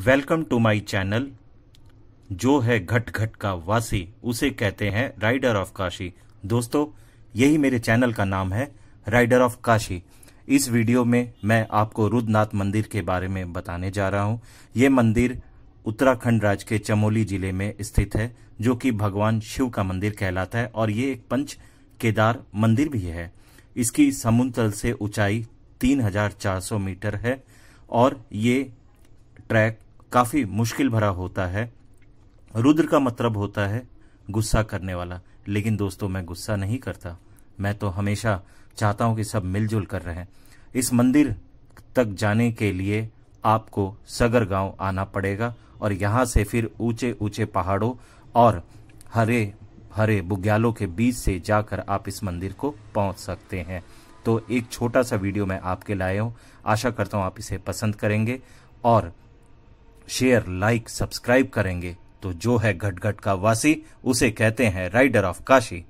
welcome to my channel जो है घट घट का वासी उसे कहते हैं राइडर ऑफ काशी दोस्तों यही मेरे चैनल का नाम है राइडर ऑफ काशी इस वीडियो में मैं आपको रुद्रनाथ मंदिर के बारे में बताने जा रहा हूं ये मंदिर उत्तराखंड राज्य के चमोली जिले में स्थित है जो कि भगवान शिव का मंदिर कहलाता है और ये एक पंच केदार मंदिर भी है इसकी समुन्तल से ऊंचाई 3400 मीटर है और ये ट्रैक काफ़ी मुश्किल भरा होता है रुद्र का मतलब होता है गुस्सा करने वाला लेकिन दोस्तों मैं गुस्सा नहीं करता मैं तो हमेशा चाहता हूं कि सब मिलजुल कर रहे इस मंदिर तक जाने के लिए आपको सगर गांव आना पड़ेगा और यहां से फिर ऊंचे ऊंचे पहाड़ों और हरे हरे बुग्यालों के बीच से जाकर आप इस मंदिर को पहुंच सकते हैं तो एक छोटा सा वीडियो मैं आपके लाया हूँ आशा करता हूँ आप इसे पसंद करेंगे और शेयर लाइक सब्सक्राइब करेंगे तो जो है घटघट का वासी उसे कहते हैं राइडर ऑफ काशी